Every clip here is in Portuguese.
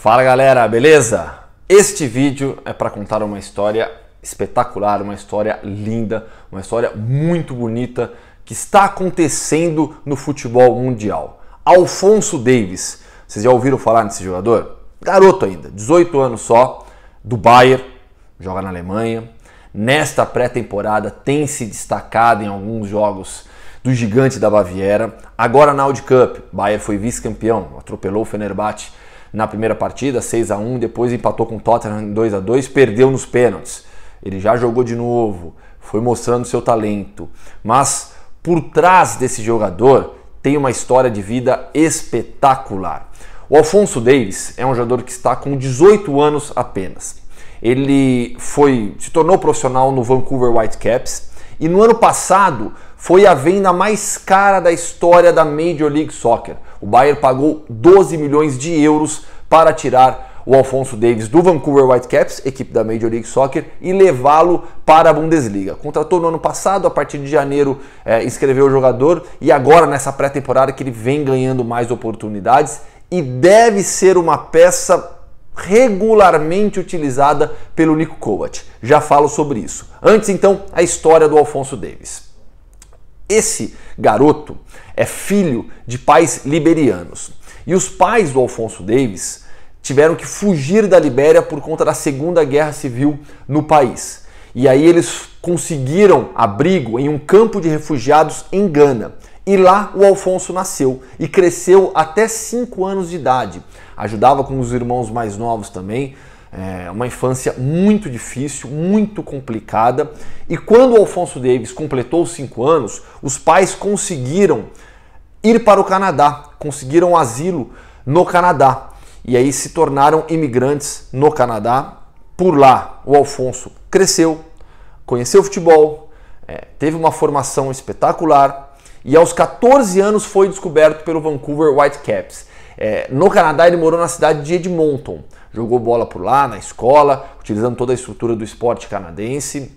Fala galera, beleza? Este vídeo é para contar uma história espetacular, uma história linda, uma história muito bonita que está acontecendo no futebol mundial. Alfonso Davis, vocês já ouviram falar nesse jogador? Garoto ainda, 18 anos só, do Bayern, joga na Alemanha. Nesta pré-temporada tem se destacado em alguns jogos do gigante da Baviera. Agora na Audi Cup, Bayern foi vice-campeão, atropelou o Fenerbahçe na primeira partida, 6 a 1 depois empatou com o Tottenham 2 a 2 perdeu nos pênaltis. Ele já jogou de novo, foi mostrando seu talento. Mas por trás desse jogador tem uma história de vida espetacular. O Alfonso Davis é um jogador que está com 18 anos apenas. Ele foi se tornou profissional no Vancouver Whitecaps e no ano passado foi a venda mais cara da história da Major League Soccer. O Bayern pagou 12 milhões de euros para tirar o Alfonso Davis do Vancouver Whitecaps, equipe da Major League Soccer, e levá-lo para a Bundesliga. Contratou no ano passado, a partir de janeiro é, inscreveu o jogador e agora nessa pré-temporada que ele vem ganhando mais oportunidades e deve ser uma peça regularmente utilizada pelo Nico Kovac. Já falo sobre isso. Antes então, a história do Alfonso Davis. Esse garoto é filho de pais liberianos. E os pais do Alfonso Davis tiveram que fugir da Libéria por conta da Segunda Guerra Civil no país. E aí eles conseguiram abrigo em um campo de refugiados em Gana. E lá o Alfonso nasceu e cresceu até 5 anos de idade. Ajudava com os irmãos mais novos também é uma infância muito difícil, muito complicada. E quando o Alfonso Davis completou os cinco anos, os pais conseguiram ir para o Canadá, conseguiram asilo no Canadá. E aí se tornaram imigrantes no Canadá. Por lá, o Alfonso cresceu, conheceu futebol, é, teve uma formação espetacular e aos 14 anos foi descoberto pelo Vancouver Whitecaps. É, no Canadá, ele morou na cidade de Edmonton jogou bola por lá, na escola, utilizando toda a estrutura do esporte canadense.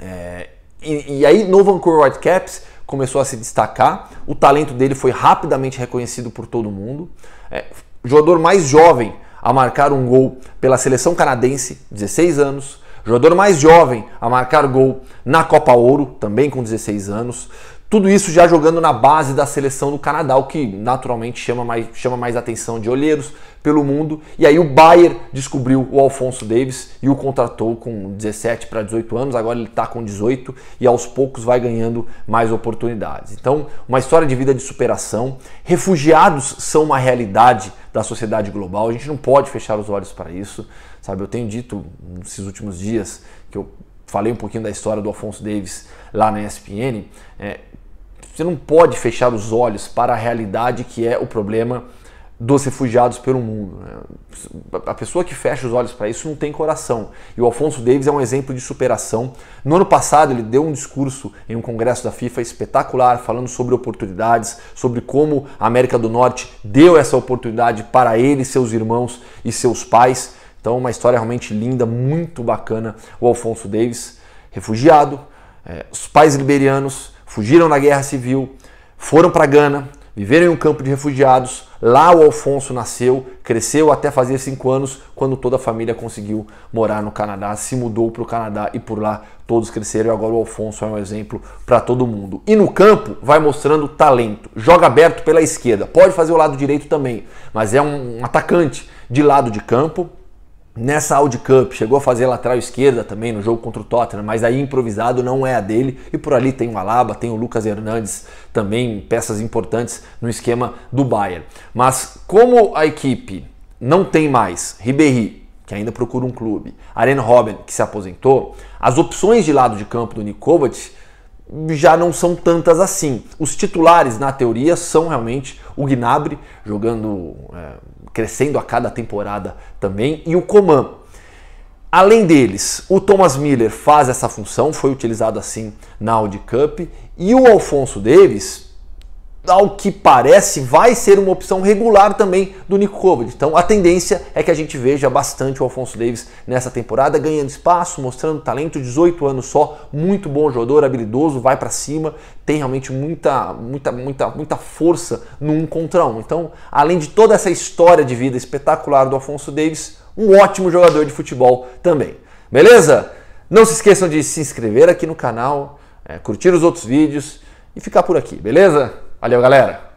É, e, e, aí no Vancouver Whitecaps começou a se destacar, o talento dele foi rapidamente reconhecido por todo mundo. É, jogador mais jovem a marcar um gol pela seleção canadense, 16 anos. Jogador mais jovem a marcar gol na Copa Ouro, também com 16 anos. Tudo isso já jogando na base da seleção do Canadá, o que naturalmente chama mais, chama mais atenção de olheiros pelo mundo. E aí o Bayer descobriu o Alfonso Davis e o contratou com 17 para 18 anos, agora ele está com 18 e aos poucos vai ganhando mais oportunidades. Então, uma história de vida de superação. Refugiados são uma realidade da sociedade global, a gente não pode fechar os olhos para isso. Sabe, eu tenho dito nesses últimos dias que eu falei um pouquinho da história do Alfonso Davis lá na ESPN, é, você não pode fechar os olhos para a realidade que é o problema dos refugiados pelo mundo. Né? A pessoa que fecha os olhos para isso não tem coração. E o Alfonso Davis é um exemplo de superação. No ano passado, ele deu um discurso em um congresso da FIFA espetacular, falando sobre oportunidades, sobre como a América do Norte deu essa oportunidade para ele, seus irmãos e seus pais. Então, uma história realmente linda, muito bacana. O Alfonso Davis, refugiado, é, os pais liberianos fugiram da guerra civil, foram para Gana, viveram em um campo de refugiados. Lá o Alfonso nasceu, cresceu até fazer cinco anos, quando toda a família conseguiu morar no Canadá, se mudou para o Canadá e por lá todos cresceram. E agora o Alfonso é um exemplo para todo mundo. E no campo vai mostrando talento. Joga aberto pela esquerda, pode fazer o lado direito também, mas é um atacante de lado de campo, Nessa Audi Cup, chegou a fazer lateral esquerda também no jogo contra o Tottenham, mas aí improvisado não é a dele. E por ali tem o Alaba, tem o Lucas Hernandes, também peças importantes no esquema do Bayern. Mas como a equipe não tem mais Ribéry, que ainda procura um clube, Arena Robben que se aposentou, as opções de lado de campo do Nikovac já não são tantas assim. Os titulares, na teoria, são realmente o Gnabry, jogando... É, crescendo a cada temporada também, e o Coman. Além deles, o Thomas Miller faz essa função, foi utilizado assim na Audi Cup, e o Alfonso Davis ao que parece, vai ser uma opção regular também do Nico Kovac. Então a tendência é que a gente veja bastante o Alfonso Davis nessa temporada, ganhando espaço, mostrando talento, 18 anos só, muito bom jogador, habilidoso, vai para cima, tem realmente muita, muita, muita, muita força no um contra um. Então, além de toda essa história de vida espetacular do Alfonso Davis, um ótimo jogador de futebol também. Beleza? Não se esqueçam de se inscrever aqui no canal, é, curtir os outros vídeos e ficar por aqui, beleza? Valeu, galera!